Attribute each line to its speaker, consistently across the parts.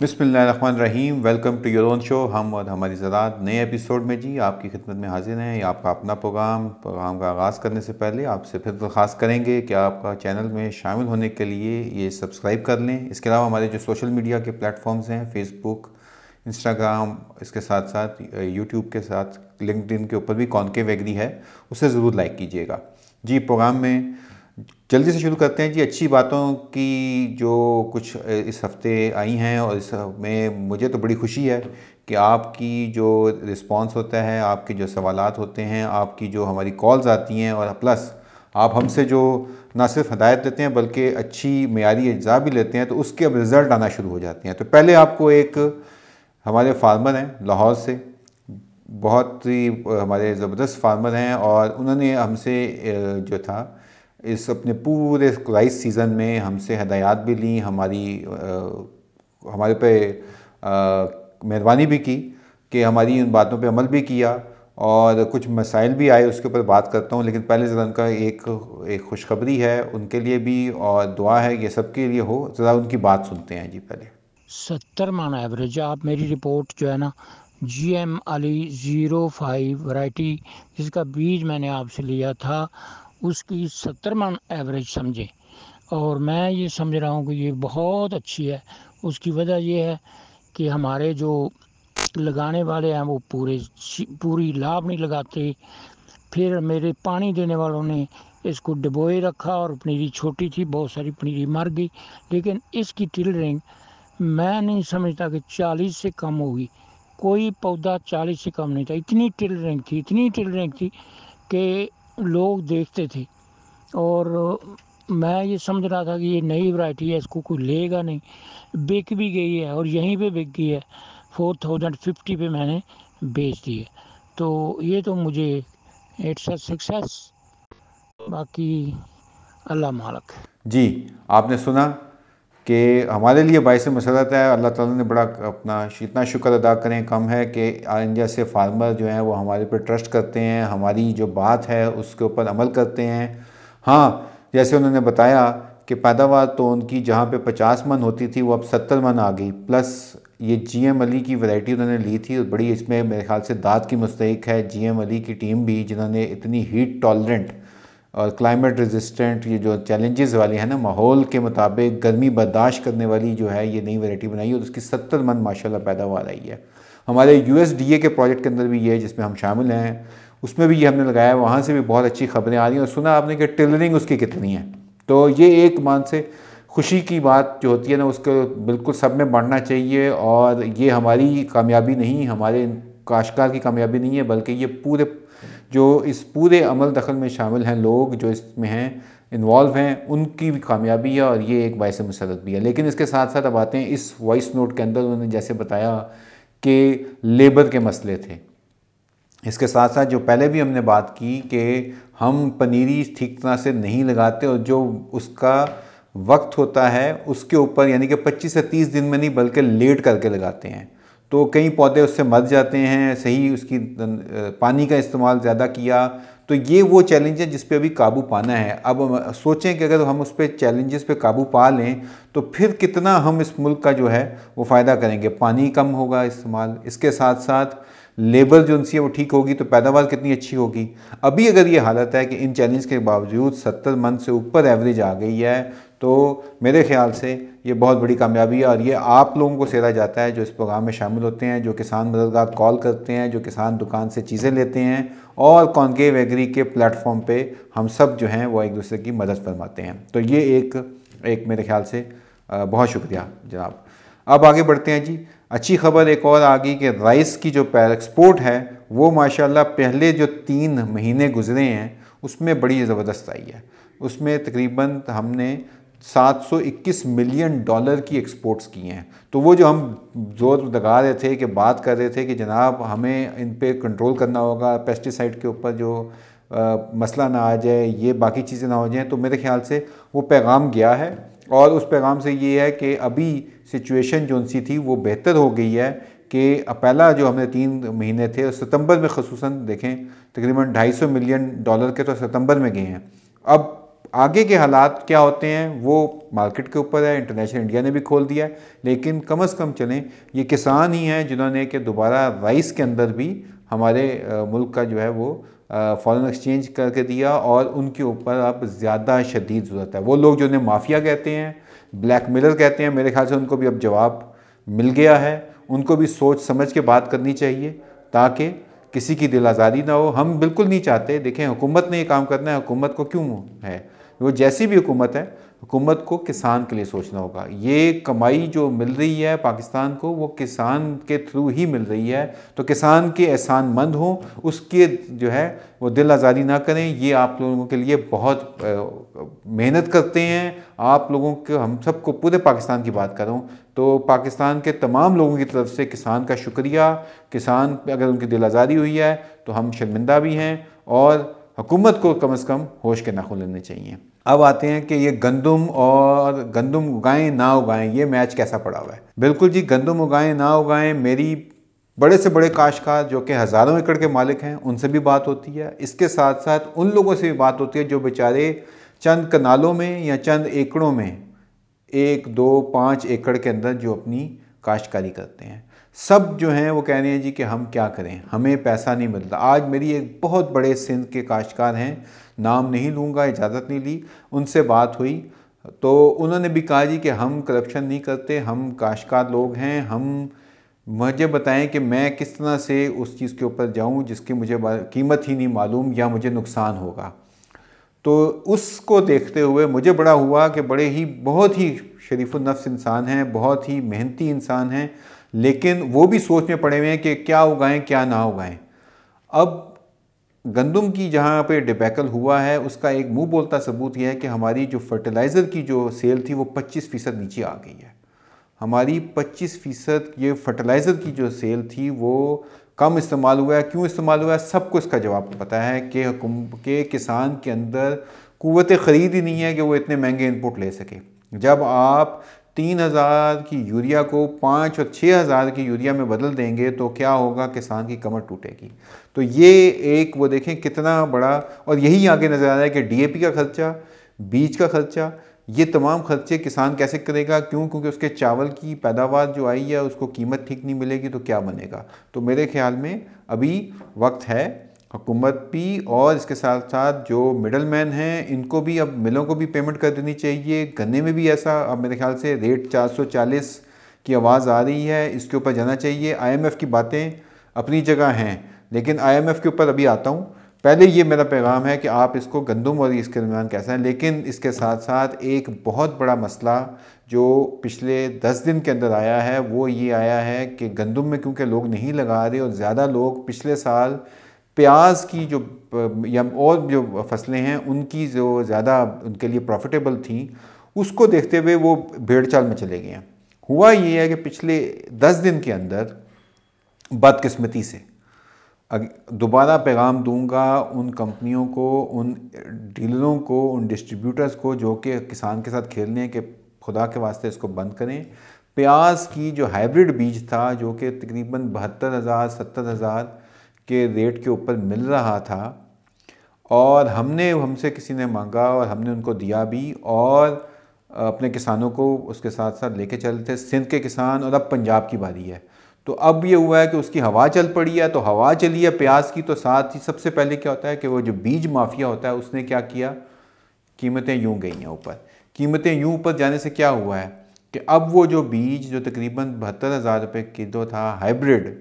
Speaker 1: बिसमीम welcome to your own show हम और हमारी ज़रात नए एपिसोड में जी आपकी खिदमत में हाजिर हैं आपका अपना प्रोग्राम प्रोग्राम का आगाज़ करने से पहले आपसे फिर दरख्वास करेंगे कि आपका चैनल में शामिल होने के लिए ये सब्सक्राइब कर लें इसके अलावा हमारे जो सोशल मीडिया के प्लेटफॉर्म्स हैं फेसबुक इंस्टाग्राम इसके साथ साथ यूट्यूब के साथ लिंकड के ऊपर भी कॉन्केव एग्री है उसे ज़रूर लाइक कीजिएगा जी प्रोग्राम में जल्दी से शुरू करते हैं जी अच्छी बातों की जो कुछ इस हफ्ते आई हैं और इस में मुझे तो बड़ी खुशी है कि आपकी जो रिस्पांस होता है आपके जो सवाल होते हैं आपकी जो हमारी कॉल्स आती हैं और प्लस आप हमसे जो ना सिर्फ हदायत देते हैं बल्कि अच्छी मैारी अज्जा भी लेते हैं तो उसके अब रिज़ल्ट आना शुरू हो जाते हैं तो पहले आपको एक हमारे फार्मर हैं लाहौर से बहुत ही हमारे ज़बरदस्त फार्मर हैं और उन्होंने हमसे जो था इस अपने पूरे क्राइस सीज़न में हमसे हदायत भी ली हमारी आ, हमारे पे मेहरबानी भी की कि हमारी उन बातों पे अमल भी किया और कुछ मसाइल भी आए उसके ऊपर बात करता हूँ लेकिन पहले ज़रा उनका एक एक खुशखबरी है उनके लिए भी और दुआ है ये सब के लिए हो ज़रा उनकी बात सुनते हैं जी पहले
Speaker 2: सत्तर माना एवरेज आप मेरी रिपोर्ट जो है ना G M Ali zero five वाइटी जिसका बीज मैंने आपसे लिया था उसकी सत्तर मन एवरेज समझे और मैं ये समझ रहा हूँ कि ये बहुत अच्छी है उसकी वजह ये है कि हमारे जो लगाने वाले हैं वो पूरे पूरी लाभ नहीं लगाते फिर मेरे पानी देने वालों ने इसको डुबोए रखा और पनीरी छोटी थी बहुत सारी पनीरी मर गई लेकिन इसकी टिलरिंग मैं नहीं समझता कि चालीस से कम होगी कोई पौधा चालीस से कम नहीं था इतनी टिलरिंग थी इतनी टिलरिंग थी कि लोग देखते थे और मैं ये समझ रहा था कि ये नई वैरायटी है इसको कोई लेगा नहीं बिक भी गई है और यहीं पे बिक गई है फोर थाउजेंड फिफ्टी पे मैंने बेच दी है तो ये तो मुझे इट्स अ सक्सेस बाकी अल्लाह मालक
Speaker 1: जी आपने सुना कि हमारे लिए बायस मसरत है अल्लाह ताला ने बड़ा अपना इतना शुक्र अदा करें कम है कि इंडिया जैसे फार्मर जो हैं वो हमारे पर ट्रस्ट करते हैं हमारी जो बात है उसके ऊपर अमल करते हैं हाँ जैसे उन्होंने बताया कि पैदावार तो उनकी जहाँ पे 50 मन होती थी वो अब 70 मन आ गई प्लस ये जी एम अली की वैरायटी उन्होंने ली थी और बड़ी इसमें मेरे ख्याल से दाद की मुस्तक है जी एम अली की टीम भी जिन्होंने इतनी हीट टॉलरेंट और क्लाइमेट रेजिस्टेंट ये जो चैलेंजेस वाली है ना माहौल के मुताबिक गर्मी बर्दाश्त करने वाली जो है ये नई वैरायटी बनाई है और उसकी सत्तर मन माशाल्लाह पैदावार आई है हमारे यू के प्रोजेक्ट के अंदर भी ये जिसमें हम शामिल हैं उसमें भी ये हमने लगाया है वहाँ से भी बहुत अच्छी खबरें आ रही हैं और सुना आपने कि टेलरिंग उसकी कितनी है तो ये एक मान से खुशी की बात जो होती है ना उसको बिल्कुल सब में बढ़ना चाहिए और ये हमारी कामयाबी नहीं हमारे काश्तकार की कामयाबी नहीं है बल्कि ये पूरे जो इस पूरे अमल दखल में शामिल हैं लोग जो इसमें हैं इन्वॉल्व हैं उनकी भी कामयाबी है और ये एक बायस मसरत भी है लेकिन इसके साथ साथ अब आते हैं इस वॉइस नोट के अंदर उन्होंने जैसे बताया कि लेबर के मसले थे इसके साथ साथ जो पहले भी हमने बात की कि हम पनीरी ठीक तरह से नहीं लगाते और जो उसका वक्त होता है उसके ऊपर यानी कि 25 से 30 दिन में नहीं बल्कि लेट करके लगाते हैं तो कई पौधे उससे मर जाते हैं सही उसकी पानी का इस्तेमाल ज़्यादा किया तो ये वो चैलेंज है जिस अभी काबू पाना है अब सोचें कि अगर हम उस पर चैलेंजेस पे काबू पा लें तो फिर कितना हम इस मुल्क का जो है वो फ़ायदा करेंगे पानी कम होगा इस्तेमाल इसके साथ साथ लेबर जो उनसी है वो ठीक होगी तो पैदावार कितनी अच्छी होगी अभी अगर ये हालत है कि इन चैलेंज के बावजूद सत्तर मंथ से ऊपर एवरेज आ गई है तो मेरे ख्याल से ये बहुत बड़ी कामयाबी है और ये आप लोगों को सेधा जाता है जो इस प्रोग्राम में शामिल होते हैं जो किसान मददगार कॉल करते हैं जो किसान दुकान से चीज़ें लेते हैं और कॉन्केव एग्री के प्लेटफॉर्म पे हम सब जो हैं वो एक दूसरे की मदद फरमाते हैं तो ये एक एक मेरे ख्याल से बहुत शुक्रिया जनाब अब आगे बढ़ते हैं जी अच्छी खबर एक और आ गई कि राइस की जो पैर एक्सपोर्ट है वो माशा पहले जो तीन महीने गुजरे हैं उसमें बड़ी ज़बरदस्त आई है उसमें तकरीबन हमने 721 मिलियन डॉलर की एक्सपोर्ट्स की हैं तो वो जो हम जोर लगा रहे थे कि बात कर रहे थे कि जनाब हमें इन पर कंट्रोल करना होगा पेस्टिसाइड के ऊपर जो आ, मसला ना आ जाए ये बाकी चीज़ें ना हो जाएँ तो मेरे ख्याल से वो पैगाम गया है और उस पैगाम से ये है कि अभी सिचुएशन जो सी थी वो बेहतर हो गई है कि पहला जो हमने तीन महीने थे सितंबर में खसूस देखें तकरीबन 250 मिलियन डॉलर के तो सितंबर में गए हैं अब आगे के हालात क्या होते हैं वो मार्केट के ऊपर है इंटरनेशनल इंडिया ने भी खोल दिया है लेकिन कम अज़ कम चलें ये किसान ही हैं जिन्होंने कि दोबारा राइस के अंदर भी हमारे मुल्क का जो है वो फॉरेन एक्सचेंज करके दिया और उनके ऊपर अब ज़्यादा शदीद ज़रूरत है वो लोग जो उन्हें माफिया कहते हैं ब्लैक मिलर कहते हैं मेरे ख्याल से उनको भी अब जवाब मिल गया है उनको भी सोच समझ के बात करनी चाहिए ताकि किसी की दिल आज़ादी ना हो हम बिल्कुल नहीं चाहते देखें हुकूमत ने ये काम करना है हुकूमत को क्यों है वो जैसी भी हुकूमत है हुकूमत को किसान के लिए सोचना होगा ये कमाई जो मिल रही है पाकिस्तान को वो किसान के थ्रू ही मिल रही है तो किसान के एहसान मंद हों उसके जो है वो दिल आज़ादी ना करें ये आप लोगों के लिए बहुत मेहनत करते हैं आप लोगों के हम सबको पूरे पाकिस्तान की बात करूँ तो पाकिस्तान के तमाम लोगों की तरफ से किसान का शुक्रिया किसान अगर उनकी दिल आज़ादी हुई है तो हम शर्मिंदा भी हैं और हुकूमत को कम से कम होश के नाखून लेने चाहिए अब आते हैं कि ये गंदम और गंदम उगाएं ना उगाएं ये मैच कैसा पड़ा हुआ है बिल्कुल जी गंदम उगाएं ना उगाएं मेरी बड़े से बड़े काशकार जो कि हज़ारों एकड़ के मालिक हैं उनसे भी बात होती है इसके साथ साथ उन लोगों से भी बात होती है जो बेचारे चंद कनालों में या चंद एकड़ों में एक दो पाँच एकड़ के अंदर जो अपनी काश्तकारी करते हैं सब जो हैं वो कह रहे हैं जी कि हम क्या करें हमें पैसा नहीं मिलता आज मेरी एक बहुत बड़े सिंध के काश्तकार हैं नाम नहीं लूँगा इजाज़त नहीं ली उनसे बात हुई तो उन्होंने भी कहा जी कि हम करप्शन नहीं करते हम काश्तकार लोग हैं हम मुझे बताएं कि मैं किस तरह से उस चीज़ के ऊपर जाऊं जिसकी मुझे कीमत ही नहीं मालूम या मुझे नुकसान होगा तो उसको देखते हुए मुझे बड़ा हुआ कि बड़े ही बहुत ही शरीफ नफ्स इंसान हैं बहुत ही मेहनती इंसान हैं लेकिन वो भी सोच में पड़े हुए हैं कि क्या उगाएं क्या ना उगाएं अब गंदम की जहाँ पे डिबैकल हुआ है उसका एक मुंह बोलता सबूत यह है कि हमारी जो फर्टिलाइज़र की जो सेल थी वो 25 फ़ीसद नीचे आ गई है हमारी 25 फ़ीसद ये फर्टिलाइज़र की जो सेल थी वो कम इस्तेमाल हुआ है क्यों इस्तेमाल हुआ है सबको इसका जवाब पता है कि के किसान के अंदर क़वत ख़रीद ही नहीं है कि वो इतने महंगे इनपुट ले सके जब आप तीन हज़ार की यूरिया को पाँच और छः हज़ार की यूरिया में बदल देंगे तो क्या होगा किसान की कमर टूटेगी तो ये एक वो देखें कितना बड़ा और यही आगे नज़र आ रहा है कि डीएपी का खर्चा बीज का खर्चा ये तमाम खर्चे किसान कैसे करेगा क्यों क्योंकि उसके चावल की पैदावार जो आई है उसको कीमत ठीक नहीं मिलेगी तो क्या बनेगा तो मेरे ख्याल में अभी वक्त है हुकूमत भी और इसके साथ साथ जो मिडल मैन हैं इनको भी अब मिलों को भी पेमेंट कर देनी चाहिए गन्ने में भी ऐसा अब मेरे ख्याल से रेट 440 की आवाज़ आ रही है इसके ऊपर जाना चाहिए आईएमएफ की बातें अपनी जगह हैं लेकिन आईएमएफ के ऊपर अभी आता हूँ पहले ये मेरा पैगाम है कि आप इसको गंदम और इसके दरमियान कैसा है लेकिन इसके साथ साथ एक बहुत बड़ा मसला जो पिछले दस दिन के अंदर आया है वो ये आया है कि गंदम में क्योंकि लोग नहीं लगा रहे और ज़्यादा लोग पिछले साल प्याज की जो या और जो फसलें हैं उनकी जो ज़्यादा उनके लिए प्रॉफिटेबल थी उसको देखते हुए वो भीड़ चाल में चले गए हैं हुआ ये है कि पिछले दस दिन के अंदर बदकस्मती से दोबारा पैगाम दूंगा उन कंपनियों को उन डीलरों को उन डिस्ट्रीब्यूटर्स को जो कि किसान के साथ खेलने के खुदा के वास्ते इसको बंद करें प्याज की जो हाइब्रिड बीज था जो कि तकरीबन बहत्तर हज़ार सत्तर हज़ार के रेट के ऊपर मिल रहा था और हमने हमसे किसी ने मांगा और हमने उनको दिया भी और अपने किसानों को उसके साथ साथ लेके चल थे सिंध के किसान और अब पंजाब की बारी है तो अब ये हुआ है कि उसकी हवा चल पड़ी है तो हवा चली है प्याज की तो साथ ही सबसे पहले क्या होता है कि वो जो बीज माफिया होता है उसने क्या किया कीमतें यूं गई हैं ऊपर कीमतें यूं ऊपर जाने से क्या हुआ है कि अब वो जो बीज जो तकरीबन बहत्तर हज़ार रुपये किलो था हाइब्रिड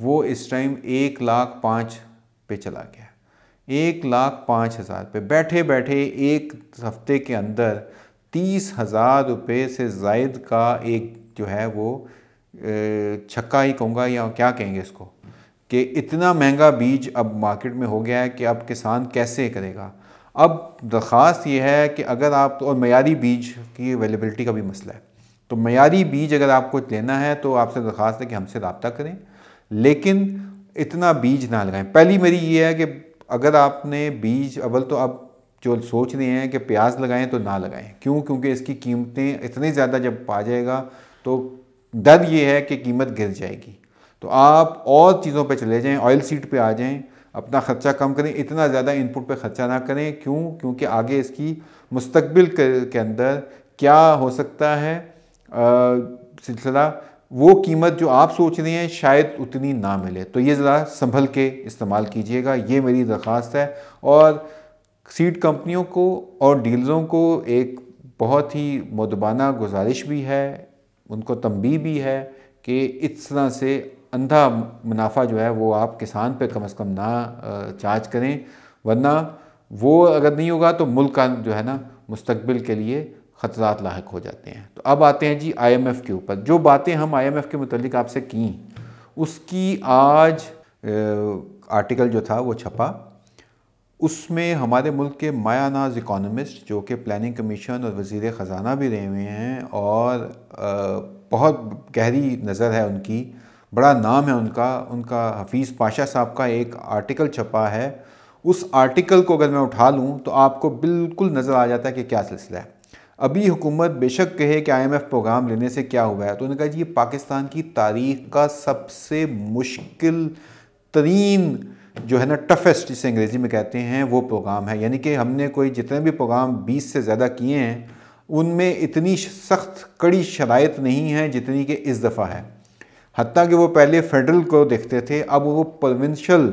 Speaker 1: वो इस टाइम एक लाख पाँच पे चला गया एक लाख पाँच हज़ार पे बैठे बैठे एक हफ्ते के अंदर तीस हज़ार रुपये से जायद का एक जो है वो छक्का ही कहूँगा या क्या कहेंगे इसको कि इतना महंगा बीज अब मार्केट में हो गया है कि अब किसान कैसे करेगा अब दरख्वास्त ये है कि अगर आप तो और मयारी बीज की अवेलेबलिटी का भी मसला है तो मैारी बीज अगर आपको लेना है तो आपसे दरख्वास्त है कि हमसे रबता करें लेकिन इतना बीज ना लगाएं पहली मेरी ये है कि अगर आपने बीज अव्वल तो आप जो सोच रहे हैं कि प्याज लगाएं तो ना लगाएं क्यों क्योंकि इसकी कीमतें इतनी ज़्यादा जब पा जाएगा तो डर ये है कि कीमत गिर जाएगी तो आप और चीज़ों पे चले जाएं ऑयल सीट पे आ जाएं अपना ख़र्चा कम करें इतना ज़्यादा इनपुट पे ख़र्चा ना करें क्यों क्योंकि आगे इसकी मुस्तबिल के अंदर क्या हो सकता है सिलसिला वो कीमत जो आप सोच रहे हैं शायद उतनी ना मिले तो ये ज़रा संभल के इस्तेमाल कीजिएगा ये मेरी दरख्वास्त है और सीड कंपनियों को और डीलरों को एक बहुत ही मदबाना गुजारिश भी है उनको तंबी भी है कि इस तरह से अंधा मुनाफा जो है वो आप किसान पे कम से कम ना चार्ज करें वरना वो अगर नहीं होगा तो मुल्क का जो है ना मुस्तबिल के लिए ख़तरात लाक हो जाते हैं तो अब आते हैं जी आईएमएफ के ऊपर जो बातें हम आईएमएफ के मतलब आपसे की उसकी आज आर्टिकल जो था वो छपा उसमें हमारे मुल्क के मायानाज इकोनॉमिस्ट जो कि प्लानिंग कमीशन और वजीर ख़जाना भी रहे हुए हैं और बहुत गहरी नज़र है उनकी बड़ा नाम है उनका उनका हफीज़ पाशा साहब का एक आर्टिकल छपा है उस आर्टिकल को अगर मैं उठा लूँ तो आपको बिल्कुल नज़र आ जाता है कि क्या सिलसिला है अभी हुकूमत बेशक कहे कि आईएमएफ प्रोग्राम लेने से क्या हुआ है तो उन्होंने कहा ये पाकिस्तान की तारीख का सबसे मुश्किल तरीन जो है ना टफेस्ट जिसे अंग्रेज़ी में कहते हैं वो प्रोग्राम है यानी कि हमने कोई जितने भी प्रोग्राम 20 से ज़्यादा किए हैं उनमें इतनी सख्त कड़ी शराइत नहीं है जितनी कि इस दफ़ा है हती कि वो पहले फेडरल को देखते थे अब वो प्रोविंशल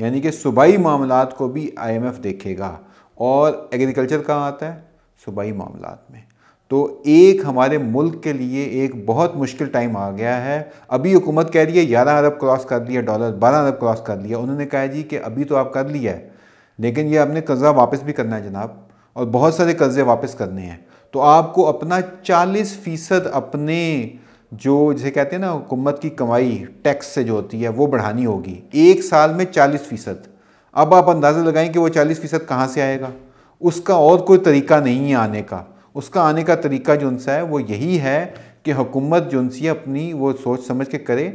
Speaker 1: यानी कि सूबाई मामला को भी एफ़ देखेगा और एग्रीकल्चर कहाँ आता है सूबाई मामला में तो एक हमारे मुल्क के लिए एक बहुत मुश्किल टाइम आ गया है अभी हुकूमत कह रही है ग्यारह अरब क्रॉस कर लिया डॉलर बारह अरब क्रॉस कर लिया उन्होंने कहा जी कि अभी तो आप कर लिया है लेकिन ये आपने कर्जा वापस भी करना है जनाब और बहुत सारे कर्जे वापस करने हैं तो आपको अपना चालीस फ़ीसद अपने जो जिसे कहते हैं ना हुकूमत की कमाई टैक्स से जो होती है वो बढ़ानी होगी एक साल में चालीस फ़ीसद अब आप अंदाज़ा लगाएं कि वो चालीस फ़ीसद कहाँ से आएगा उसका और कोई तरीका नहीं है आने का उसका आने का तरीका जो सा है वो यही है कि हुकूमत जो सी अपनी वो सोच समझ के करे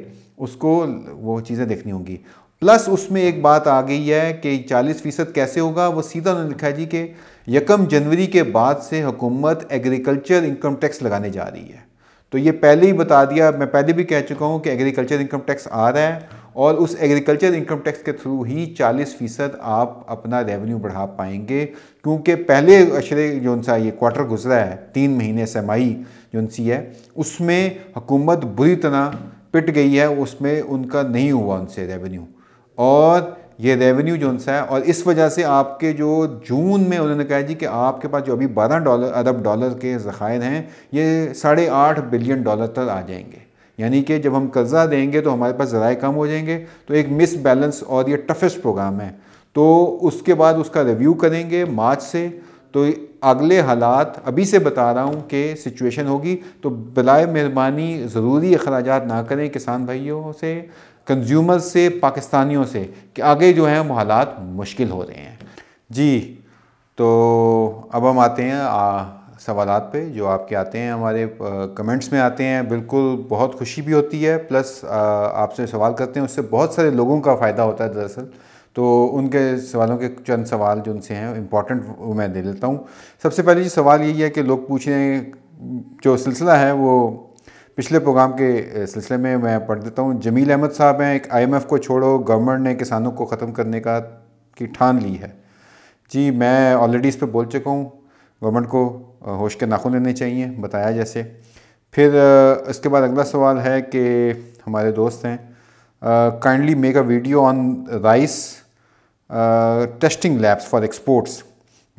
Speaker 1: उसको वो चीज़ें देखनी होंगी प्लस उसमें एक बात आ गई है कि 40 फ़ीसद कैसे होगा वो सीधा उन्होंने लिखा है जी कि यकम जनवरी के बाद से हुकूमत एग्रीकल्चर इनकम टैक्स लगाने जा रही है तो ये पहले ही बता दिया मैं पहले भी कह चुका हूँ कि एग्रीकल्चर इनकम टैक्स आ रहा है और उस एग्रीकल्चर इनकम टैक्स के थ्रू ही 40 फीसद आप अपना रेवेन्यू बढ़ा पाएंगे क्योंकि पहले अशरे जो सा ये क्वार्टर गुजरा है तीन महीने से माई जो सी है उसमें हुकूमत बुरी तरह पिट गई है उसमें उनका नहीं हुआ उनसे रेवेन्यू और ये रेवेन्यू जो सा है और इस वजह से आपके जो जून में उन्होंने कहा जी कि आपके पास जो अभी बारह डॉलर अरब डॉलर के ज़खायर हैं ये साढ़े आठ बिलियन डॉलर तक आ जाएंगे यानी कि जब हम कर्ज़ा देंगे तो हमारे पास ज़राए कम हो जाएंगे तो एक मिस बैलेंस और ये टफेस्ट प्रोग्राम है तो उसके बाद उसका रिव्यू करेंगे मार्च से तो अगले हालात अभी से बता रहा हूँ कि सिचुएशन होगी तो बलाए मेहरबानी ज़रूरी अखराज ना करें किसान भाइयों से कंज्यूमर से पाकिस्तानियों से कि आगे जो हैं वो हालात मुश्किल हो रहे हैं जी तो अब हम आते हैं आ, सवाल पे जो आपके आते हैं हमारे कमेंट्स में आते हैं बिल्कुल बहुत खुशी भी होती है प्लस आपसे सवाल करते हैं उससे बहुत सारे लोगों का फ़ायदा होता है दरअसल तो उनके सवालों के चंद सवाल जो उनसे हैं इम्पॉर्टेंट वो मैं दे देता हूँ सबसे पहले जी सवाल यही है कि लोग पूछ रहे हैं जो सिलसिला है वो पिछले प्रोग्राम के सिलसिले में मैं पढ़ देता हूँ जमील अहमद साहब हैं एक आई को छोड़ो गवर्नमेंट ने किसानों को ख़त्म करने का की ठान ली है जी मैं ऑलरेडी इस पर बोल चुका हूँ गवर्नमेंट को होश के नाखून लेने चाहिए बताया जैसे फिर इसके बाद अगला सवाल है कि हमारे दोस्त हैं kindly make a video on rice testing labs for exports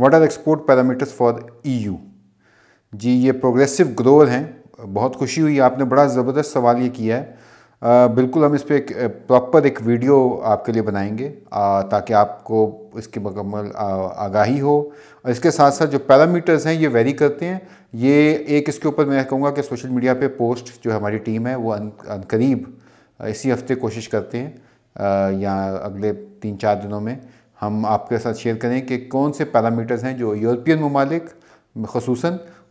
Speaker 1: what are export parameters for EU जी ये प्रोग्रेसिव ग्रोअर हैं बहुत खुशी हुई आपने बड़ा ज़बरदस्त सवाल ये किया है बिल्कुल हम इस पर एक प्रॉपर एक वीडियो आपके लिए बनाएंगे ताकि आपको इसकी मकमल आगाही हो और इसके साथ साथ जो पैरामीटर्स हैं ये वेरी करते हैं ये एक इसके ऊपर मैं कहूँगा कि सोशल मीडिया पे पोस्ट जो हमारी टीम है वो करीब इसी हफ्ते कोशिश करते हैं या अगले तीन चार दिनों में हम आपके साथ शेयर करें कि कौन से पैरामीटर्स हैं जो यूरोपियन ममालिक खसूस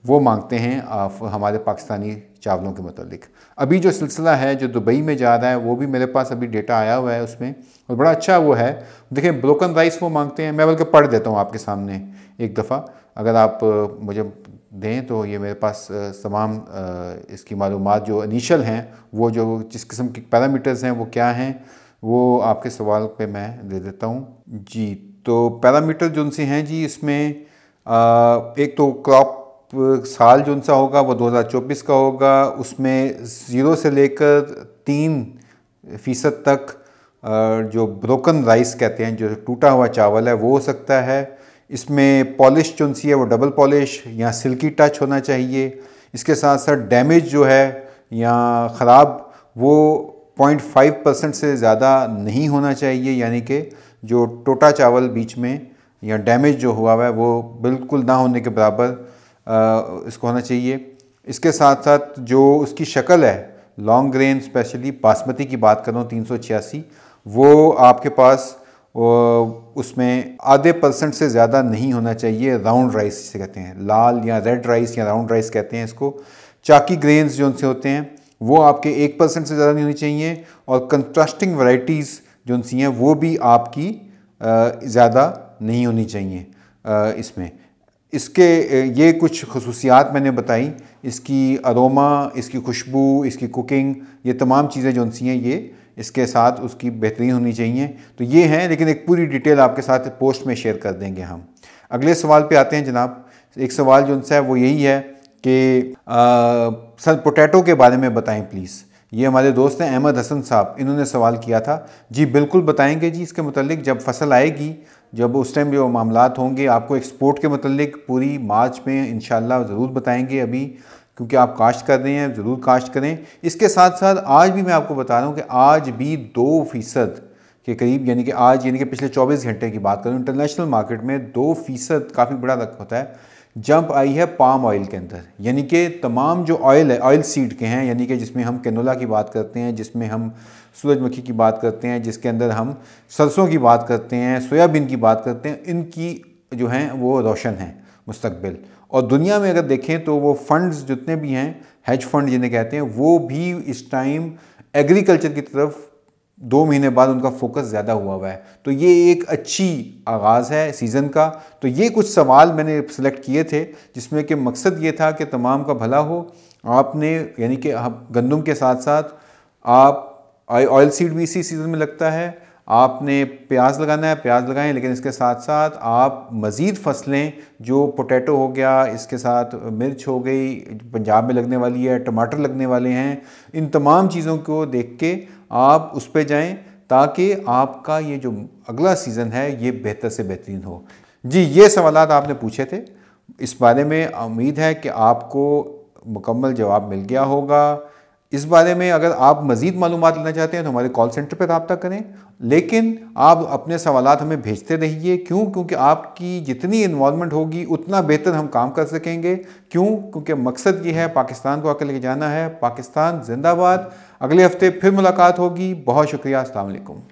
Speaker 1: वो मांगते हैं आप हमारे पाकिस्तानी चावलों के मतलब अभी जो सिलसिला है जो दुबई में जा रहा है वो भी मेरे पास अभी डेटा आया हुआ है उसमें और बड़ा अच्छा वो है देखिए ब्रोकन राइस वो मांगते हैं मैं बल्कि पढ़ देता हूँ आपके सामने एक दफ़ा अगर आप मुझे दें तो ये मेरे पास तमाम इसकी मालूम जो इनिशल हैं वो जो जिस किस्म के पैरामीटर्स हैं वो क्या हैं वो आपके सवाल पे मैं दे देता हूँ जी तो पैरामीटर जो उनसे हैं जी इसमें एक तो क्रॉप साल जो सा होगा वो 2024 का होगा उसमें ज़ीरो से लेकर तीन फ़ीसद तक जो ब्रोकन राइस कहते हैं जो टूटा हुआ चावल है वो हो सकता है इसमें पॉलिश जो सी है वो डबल पॉलिश या सिल्की टच होना चाहिए इसके साथ साथ डैमेज जो है या ख़राब वो 0.5 परसेंट से ज़्यादा नहीं होना चाहिए यानी कि जो टोटा चावल बीच में या डैमेज जो हुआ हुआ है वो बिल्कुल ना होने के बराबर इसको होना चाहिए इसके साथ साथ जो उसकी शक्ल है लॉन्ग ग्रेन स्पेशली बासमती की बात करूँ तीन वो आपके पास उसमें आधे परसेंट से ज़्यादा नहीं होना चाहिए राउंड राइस से कहते हैं लाल या रेड राइस या राउंड राइस कहते हैं इसको चाकी ग्रेन्स जो उनसे होते हैं वो आपके एक परसेंट से ज़्यादा नहीं होनी चाहिए और कंट्रास्टिंग वैरायटीज़ जो उनसी हैं वो भी आपकी ज़्यादा नहीं होनी चाहिए इसमें इसके ये कुछ खसूसियात मैंने बताई इसकी अरोमा इसकी खुशबू इसकी कुकिंग ये तमाम चीज़ें जो सी हैं ये इसके साथ उसकी बेहतरीन होनी चाहिए तो ये हैं लेकिन एक पूरी डिटेल आपके साथ पोस्ट में शेयर कर देंगे हम अगले सवाल पे आते हैं जनाब एक सवाल जो उनसे है वो यही है कि सर पोटैटो के बारे में बताएं प्लीज़ ये हमारे दोस्त हैं अहमद हसन साहब इन्होंने सवाल किया था जी बिल्कुल बताएंगे जी इसके मतलब जब फसल आएगी जब उस टाइम जो मामला होंगे आपको एक्सपोर्ट के मतलब पूरी मार्च में इन ज़रूर बताएँगे अभी क्योंकि आप काश्त कर रहे हैं ज़रूर काश्त करें इसके साथ साथ आज भी मैं आपको बता रहा हूँ कि आज भी दो फ़ीसद के करीब यानी कि आज यानी कि पिछले 24 घंटे की बात करूँ इंटरनेशनल मार्केट में दो फ़ीसद काफ़ी बड़ा रख होता है जंप आई है पाम ऑयल के अंदर यानी कि तमाम जो ऑयल है ऑयल सीड के हैं यानी कि जिसमें हम कैनोला की बात करते हैं जिसमें हम सूरजमुखी की बात करते हैं जिसके अंदर हम सरसों की बात करते हैं सोयाबीन की बात करते हैं इनकी जो हैं वो रोशन हैं मुस्तबिल और दुनिया में अगर देखें तो वो फंड्स जितने भी हैं हेज फंड जिन्हें कहते हैं वो भी इस टाइम एग्रीकल्चर की तरफ दो महीने बाद उनका फोकस ज़्यादा हुआ हुआ है तो ये एक अच्छी आगाज़ है सीज़न का तो ये कुछ सवाल मैंने सेलेक्ट किए थे जिसमें कि मकसद ये था कि तमाम का भला हो आपने यानी कि आप गंदम के साथ साथ आप ऑयल सीड भी इसी सीज़न में लगता है आपने प्याज लगाना है प्याज लगाएं लेकिन इसके साथ साथ आप मज़ीद फसलें जो पोटैटो हो गया इसके साथ मिर्च हो गई पंजाब में लगने वाली है टमाटर लगने वाले हैं इन तमाम चीज़ों को देख के आप उस पर जाएँ ताकि आपका ये जो अगला सीज़न है ये बेहतर से बेहतरीन हो जी ये सवाल आपने पूछे थे इस बारे में उम्मीद है कि आपको मुकम्मल जवाब मिल गया होगा इस बारे में अगर आप मज़ीद मालूम लेना चाहते हैं तो हमारे कॉल सेंटर पर रबता करें लेकिन आप अपने सवाल हमें भेजते रहिए क्यों क्योंकि आपकी जितनी इन्वॉलमेंट होगी उतना बेहतर हम काम कर सकेंगे क्यों क्योंकि मकसद ये है पाकिस्तान को आकर लेके जाना है पाकिस्तान जिंदाबाद अगले हफ्ते फिर मुलाकात होगी बहुत शुक्रिया असलकुम